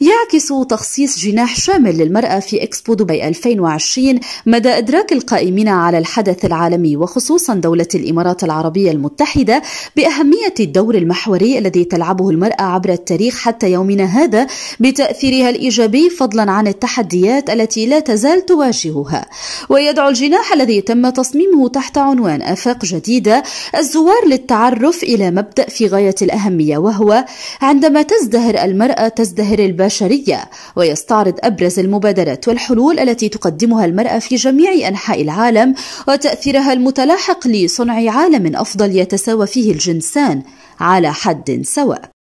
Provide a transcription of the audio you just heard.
يعكس تخصيص جناح شامل للمرأة في إكسبو دبي 2020 مدى إدراك القائمين على الحدث العالمي وخصوصا دولة الإمارات العربية المتحدة بأهمية الدور المحوري الذي تلعبه المرأة عبر التاريخ حتى يومنا هذا بتأثيرها الإيجابي فضلا عن التحديات التي لا تزال تواجهها ويدعو الجناح الذي تم تصميمه تحت عنوان آفاق جديدة الزوار للتعرف إلى مبدأ في غاية الأهمية وهو عندما تزدهر المرأة تزدهر البشر البشرية ويستعرض أبرز المبادرات والحلول التي تقدمها المرأة في جميع أنحاء العالم وتأثيرها المتلاحق لصنع عالم أفضل يتساوى فيه الجنسان على حد سواء